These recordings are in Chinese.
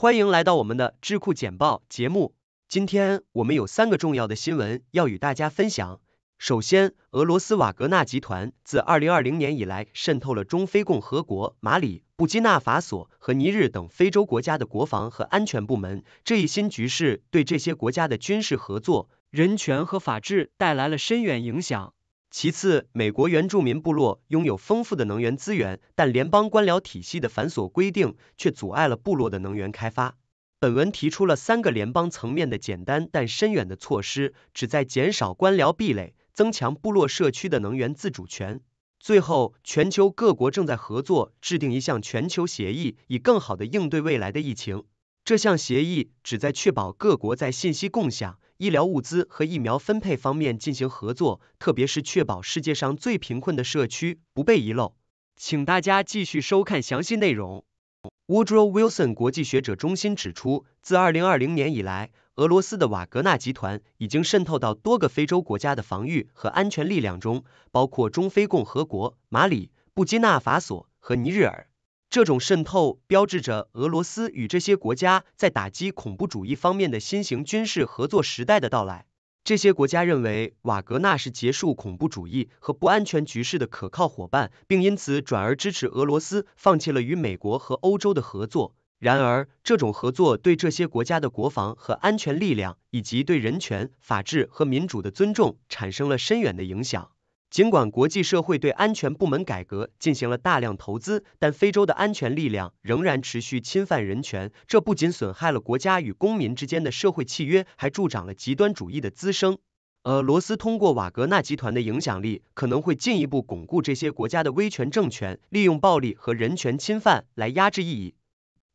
欢迎来到我们的智库简报节目。今天我们有三个重要的新闻要与大家分享。首先，俄罗斯瓦格纳集团自二零二零年以来渗透了中非共和国、马里、布基纳法索和尼日等非洲国家的国防和安全部门。这一新局势对这些国家的军事合作、人权和法治带来了深远影响。其次，美国原住民部落拥有丰富的能源资源，但联邦官僚体系的繁琐规定却阻碍了部落的能源开发。本文提出了三个联邦层面的简单但深远的措施，旨在减少官僚壁垒，增强部落社区的能源自主权。最后，全球各国正在合作制定一项全球协议，以更好地应对未来的疫情。这项协议旨在确保各国在信息共享、医疗物资和疫苗分配方面进行合作，特别是确保世界上最贫困的社区不被遗漏。请大家继续收看详细内容。Woodrow Wilson 国际学者中心指出，自2020年以来，俄罗斯的瓦格纳集团已经渗透到多个非洲国家的防御和安全力量中，包括中非共和国、马里、布基纳法索和尼日尔。这种渗透标志着俄罗斯与这些国家在打击恐怖主义方面的新型军事合作时代的到来。这些国家认为瓦格纳是结束恐怖主义和不安全局势的可靠伙伴，并因此转而支持俄罗斯，放弃了与美国和欧洲的合作。然而，这种合作对这些国家的国防和安全力量，以及对人权、法治和民主的尊重，产生了深远的影响。尽管国际社会对安全部门改革进行了大量投资，但非洲的安全力量仍然持续侵犯人权。这不仅损害了国家与公民之间的社会契约，还助长了极端主义的滋生。罗斯通过瓦格纳集团的影响力，可能会进一步巩固这些国家的威权政权，利用暴力和人权侵犯来压制异议。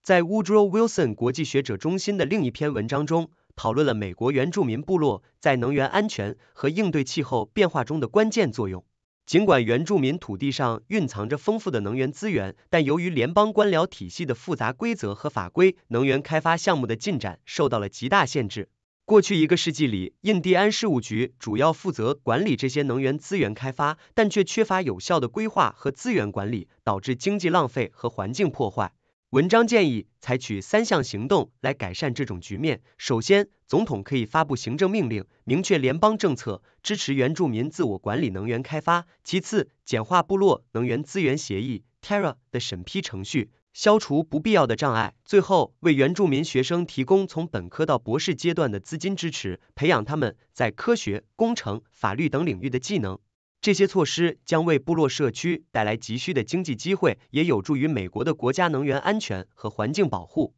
在 Woodrow Wilson 国际学者中心的另一篇文章中。讨论了美国原住民部落在能源安全和应对气候变化中的关键作用。尽管原住民土地上蕴藏着丰富的能源资源，但由于联邦官僚体系的复杂规则和法规，能源开发项目的进展受到了极大限制。过去一个世纪里，印第安事务局主要负责管理这些能源资源开发，但却缺乏有效的规划和资源管理，导致经济浪费和环境破坏。文章建议采取三项行动来改善这种局面：首先，总统可以发布行政命令，明确联邦政策，支持原住民自我管理能源开发；其次，简化部落能源资源协议 （Terra） 的审批程序，消除不必要的障碍；最后，为原住民学生提供从本科到博士阶段的资金支持，培养他们在科学、工程、法律等领域的技能。这些措施将为部落社区带来急需的经济机会，也有助于美国的国家能源安全和环境保护。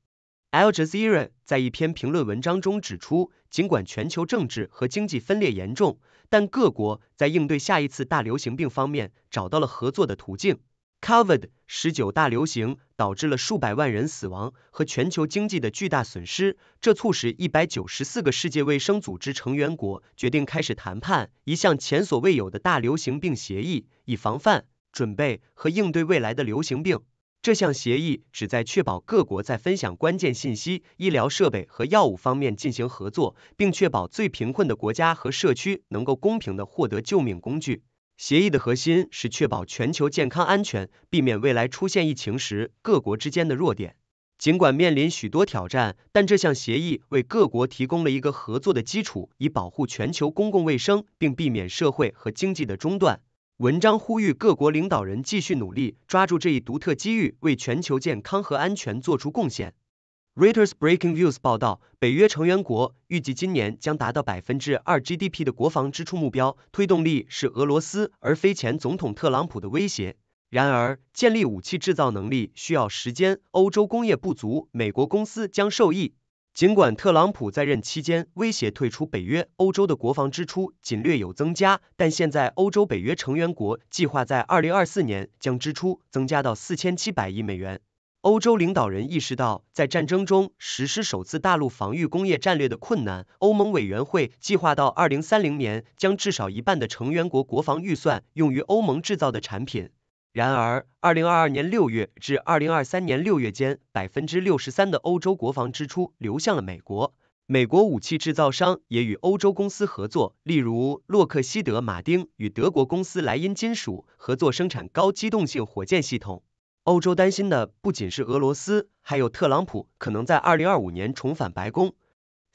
Al Jazeera 在一篇评论文章中指出，尽管全球政治和经济分裂严重，但各国在应对下一次大流行病方面找到了合作的途径。Covid 十九大流行导致了数百万人死亡和全球经济的巨大损失，这促使一百九十四个世界卫生组织成员国决定开始谈判一项前所未有的大流行病协议，以防范、准备和应对未来的流行病。这项协议旨在确保各国在分享关键信息、医疗设备和药物方面进行合作，并确保最贫困的国家和社区能够公平地获得救命工具。协议的核心是确保全球健康安全，避免未来出现疫情时各国之间的弱点。尽管面临许多挑战，但这项协议为各国提供了一个合作的基础，以保护全球公共卫生，并避免社会和经济的中断。文章呼吁各国领导人继续努力，抓住这一独特机遇，为全球健康和安全做出贡献。Reuters Breaking News 报道，北约成员国预计今年将达到百分之二 GDP 的国防支出目标，推动力是俄罗斯而非前总统特朗普的威胁。然而，建立武器制造能力需要时间，欧洲工业不足，美国公司将受益。尽管特朗普在任期间威胁退出北约，欧洲的国防支出仅略有增加，但现在欧洲北约成员国计划在二零二四年将支出增加到四千七百亿美元。欧洲领导人意识到，在战争中实施首次大陆防御工业战略的困难。欧盟委员会计划到二零三零年，将至少一半的成员国国防预算用于欧盟制造的产品。然而，二零二二年六月至二零二三年六月间，百分之六十三的欧洲国防支出流向了美国。美国武器制造商也与欧洲公司合作，例如洛克希德马丁与德国公司莱茵金属合作生产高机动性火箭系统。欧洲担心的不仅是俄罗斯，还有特朗普可能在二零二五年重返白宫。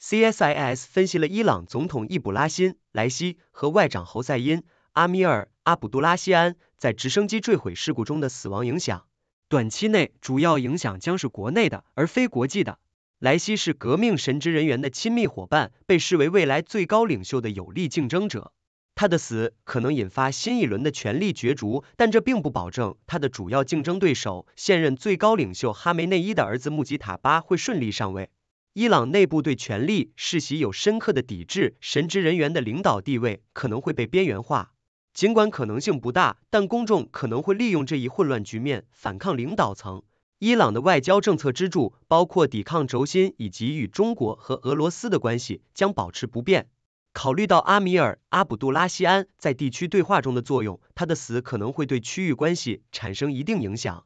CSIS 分析了伊朗总统易卜拉欣·莱西和外长侯赛因·阿米尔·阿卜杜拉西安在直升机坠毁事故中的死亡影响。短期内，主要影响将是国内的，而非国际的。莱西是革命神职人员的亲密伙伴，被视为未来最高领袖的有力竞争者。他的死可能引发新一轮的权力角逐，但这并不保证他的主要竞争对手、现任最高领袖哈梅内伊的儿子穆吉塔巴会顺利上位。伊朗内部对权力世袭有深刻的抵制，神职人员的领导地位可能会被边缘化。尽管可能性不大，但公众可能会利用这一混乱局面反抗领导层。伊朗的外交政策支柱，包括抵抗轴心以及与中国和俄罗斯的关系，将保持不变。考虑到阿米尔·阿卜杜拉西安在地区对话中的作用，他的死可能会对区域关系产生一定影响。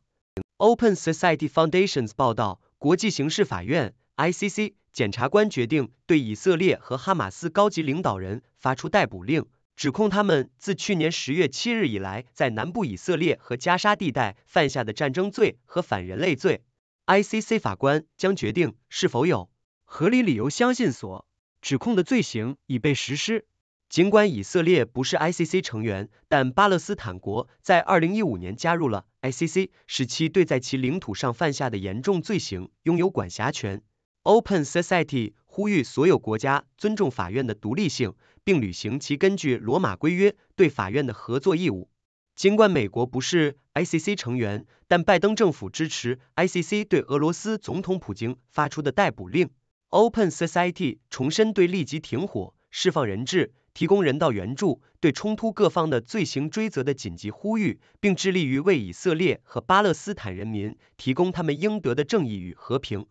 Open Society Foundations 报道，国际刑事法院 （ICC） 检察官决定对以色列和哈马斯高级领导人发出逮捕令，指控他们自去年十月七日以来在南部以色列和加沙地带犯下的战争罪和反人类罪。ICC 法官将决定是否有合理理由相信所。指控的罪行已被实施。尽管以色列不是 ICC 成员，但巴勒斯坦国在2015年加入了 ICC，使其对在其领土上犯下的严重罪行拥有管辖权。Open Society 呼吁所有国家尊重法院的独立性，并履行其根据罗马规约对法院的合作义务。尽管美国不是 ICC 成员，但拜登政府支持 ICC 对俄罗斯总统普京发出的逮捕令。Open Society 重申对立即停火、释放人质、提供人道援助、对冲突各方的罪行追责的紧急呼吁，并致力于为以色列和巴勒斯坦人民提供他们应得的正义与和平。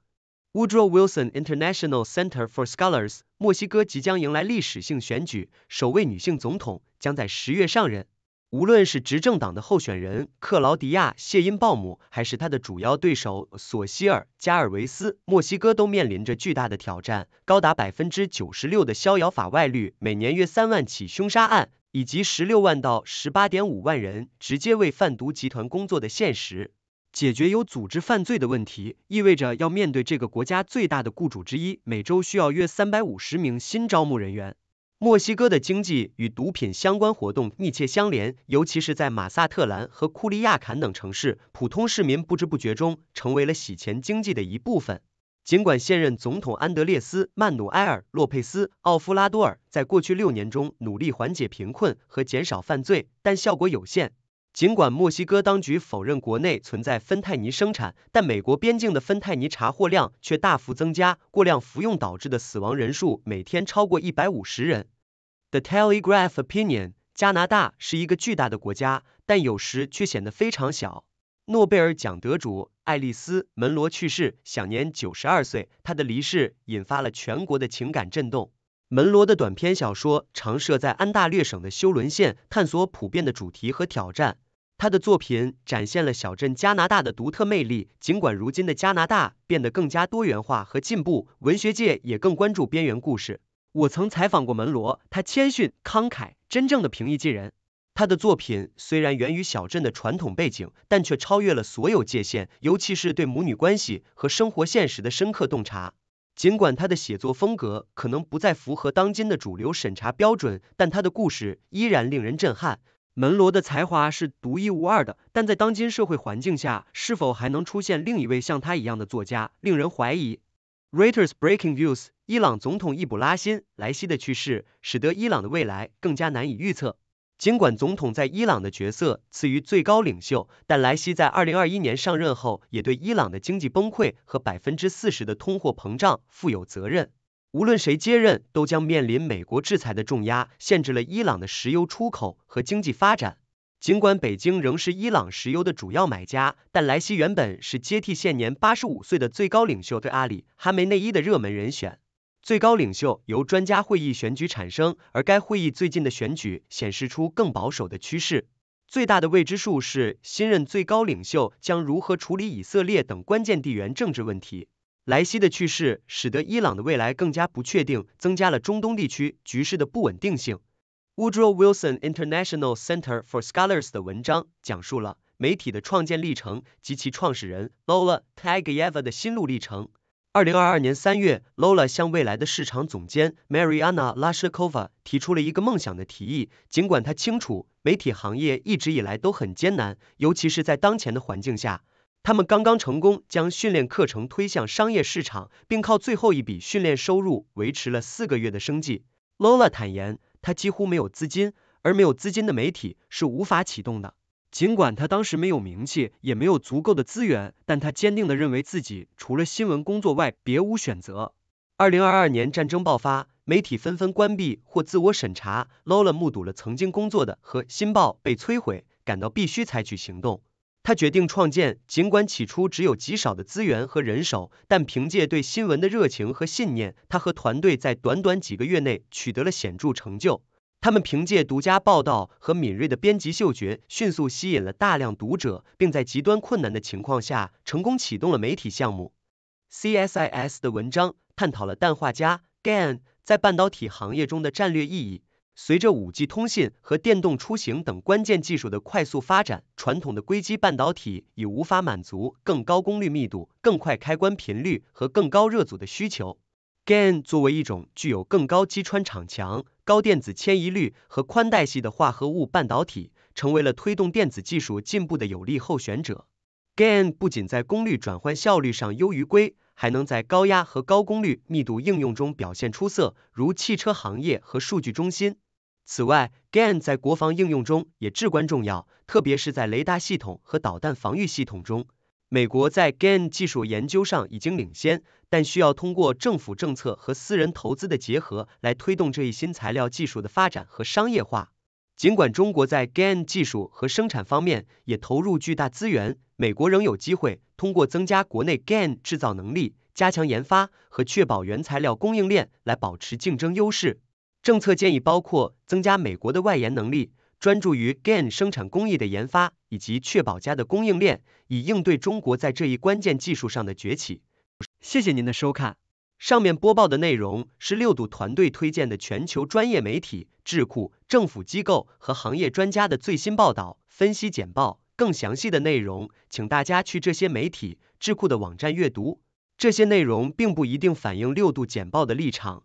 w o o d r o w Wilson International Center for Scholars，墨西哥即将迎来历史性选举，首位女性总统将在十月上任。无论是执政党的候选人克劳迪亚·谢因鲍姆，还是他的主要对手索希尔·加尔维斯，墨西哥都面临着巨大的挑战：高达百分之九十六的逍遥法外率，每年约三万起凶杀案，以及十六万到十八点五万人直接为贩毒集团工作的现实。解决有组织犯罪的问题，意味着要面对这个国家最大的雇主之一，每周需要约三百五十名新招募人员。墨西哥的经济与毒品相关活动密切相连，尤其是在马萨特兰和库利亚坎等城市，普通市民不知不觉中成为了洗钱经济的一部分。尽管现任总统安德烈斯·曼努埃尔·洛佩斯·奥夫拉多尔在过去六年中努力缓解贫困和减少犯罪，但效果有限。尽管墨西哥当局否认国内存在芬太尼生产，但美国边境的芬太尼查获量却大幅增加，过量服用导致的死亡人数每天超过一百五十人。The Telegraph Opinion：加拿大是一个巨大的国家，但有时却显得非常小。诺贝尔奖得主爱丽丝·门罗去世，享年九十二岁，她的离世引发了全国的情感震动。门罗的短篇小说常设在安大略省的休伦县，探索普遍的主题和挑战。他的作品展现了小镇加拿大的独特魅力。尽管如今的加拿大变得更加多元化和进步，文学界也更关注边缘故事。我曾采访过门罗，他谦逊、慷慨，真正的平易近人。他的作品虽然源于小镇的传统背景，但却超越了所有界限，尤其是对母女关系和生活现实的深刻洞察。尽管他的写作风格可能不再符合当今的主流审查标准，但他的故事依然令人震撼。门罗的才华是独一无二的，但在当今社会环境下，是否还能出现另一位像他一样的作家，令人怀疑。Reuters Breaking News：伊朗总统易卜拉欣·莱西的去世，使得伊朗的未来更加难以预测。尽管总统在伊朗的角色次于最高领袖，但莱西在2021年上任后，也对伊朗的经济崩溃和百分之四十的通货膨胀负有责任。无论谁接任，都将面临美国制裁的重压，限制了伊朗的石油出口和经济发展。尽管北京仍是伊朗石油的主要买家，但莱西原本是接替现年八十五岁的最高领袖对阿里·哈梅内伊的热门人选。最高领袖由专家会议选举产生，而该会议最近的选举显示出更保守的趋势。最大的未知数是新任最高领袖将如何处理以色列等关键地缘政治问题。莱西的去世使得伊朗的未来更加不确定，增加了中东地区局势的不稳定性。w o o d r o Wilson w International Center for Scholars 的文章讲述了媒体的创建历程及其创始人 Lola Tagayeva 的心路历程。二零二二年三月，Lola 向未来的市场总监 Marianna Lashkova 提出了一个梦想的提议，尽管她清楚媒体行业一直以来都很艰难，尤其是在当前的环境下。他们刚刚成功将训练课程推向商业市场，并靠最后一笔训练收入维持了四个月的生计。Lola 坦言，他几乎没有资金，而没有资金的媒体是无法启动的。尽管他当时没有名气，也没有足够的资源，但他坚定地认为自己除了新闻工作外别无选择。二零二二年战争爆发，媒体纷纷关闭或自我审查。Lola 目睹了曾经工作的《和新报》被摧毁，感到必须采取行动。他决定创建，尽管起初只有极少的资源和人手，但凭借对新闻的热情和信念，他和团队在短短几个月内取得了显著成就。他们凭借独家报道和敏锐的编辑嗅觉，迅速吸引了大量读者，并在极端困难的情况下成功启动了媒体项目。CSIS 的文章探讨了氮化镓在半导体行业中的战略意义。随着 5G 通信和电动出行等关键技术的快速发展，传统的硅基半导体已无法满足更高功率密度、更快开关频率和更高热阻的需求。GaN 作为一种具有更高击穿场强、高电子迁移率和宽带系的化合物半导体，成为了推动电子技术进步的有力候选者。GaN 不仅在功率转换效率上优于硅，还能在高压和高功率密度应用中表现出色，如汽车行业和数据中心。此外，GAN 在国防应用中也至关重要，特别是在雷达系统和导弹防御系统中。美国在 GAN 技术研究上已经领先，但需要通过政府政策和私人投资的结合来推动这一新材料技术的发展和商业化。尽管中国在 GAN 技术和生产方面也投入巨大资源，美国仍有机会通过增加国内 GAN 制造能力、加强研发和确保原材料供应链来保持竞争优势。政策建议包括增加美国的外延能力，专注于 Gain 生产工艺的研发，以及确保家的供应链，以应对中国在这一关键技术上的崛起。谢谢您的收看。上面播报的内容是六度团队推荐的全球专业媒体、智库、政府机构和行业专家的最新报道、分析简报。更详细的内容，请大家去这些媒体、智库的网站阅读。这些内容并不一定反映六度简报的立场。